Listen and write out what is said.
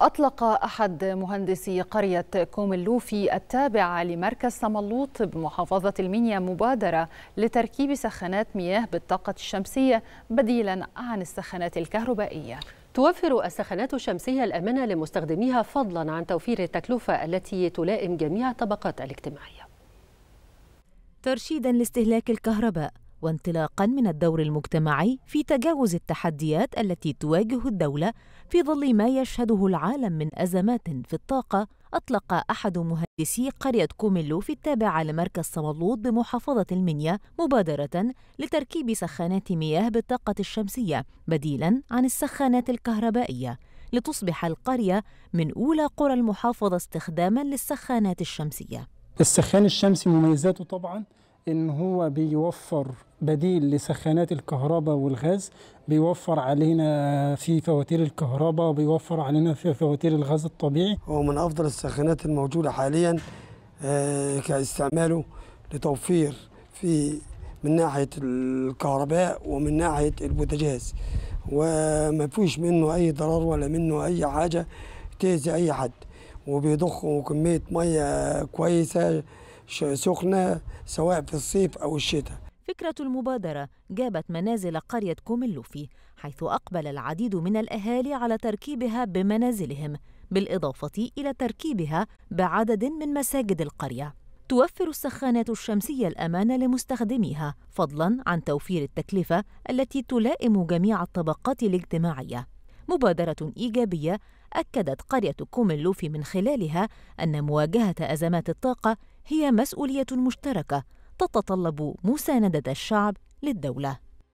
أطلق أحد مهندسي قرية كوم اللوفي التابعة لمركز سملوط بمحافظة المنيا مبادرة لتركيب سخانات مياه بالطاقة الشمسية بديلا عن السخانات الكهربائية توفر السخانات الشمسية الأمنة لمستخدميها فضلا عن توفير التكلفة التي تلائم جميع الطبقات الاجتماعية ترشيدا لاستهلاك الكهرباء وانطلاقا من الدور المجتمعي في تجاوز التحديات التي تواجه الدوله في ظل ما يشهده العالم من ازمات في الطاقه اطلق احد مهندسي قريه كوميلو في التابعه لمركز صملوط بمحافظه المنيا مبادره لتركيب سخانات مياه بالطاقه الشمسيه بديلا عن السخانات الكهربائيه لتصبح القريه من اولى قرى المحافظه استخداما للسخانات الشمسيه السخان الشمسي مميزاته طبعا ان هو بيوفر بديل لسخانات الكهرباء والغاز بيوفر علينا في فواتير الكهرباء بيوفر علينا في فواتير الغاز الطبيعي هو من افضل السخانات الموجوده حاليا آه، كاستعماله لتوفير في من ناحيه الكهرباء ومن ناحيه البوتاجاز وما فيش منه اي ضرر ولا منه اي حاجه تاذي اي حد وبيضخ كميه ميه كويسه سخنة سواء في الصيف أو الشتاء فكرة المبادرة جابت منازل قرية كوميلوفي حيث أقبل العديد من الأهالي على تركيبها بمنازلهم بالإضافة إلى تركيبها بعدد من مساجد القرية توفر السخانات الشمسية الأمان لمستخدميها فضلاً عن توفير التكلفة التي تلائم جميع الطبقات الاجتماعية مبادرة إيجابية أكدت قرية كوميلوفي من خلالها أن مواجهة أزمات الطاقة هي مسؤولية مشتركة تتطلب مساندة الشعب للدولة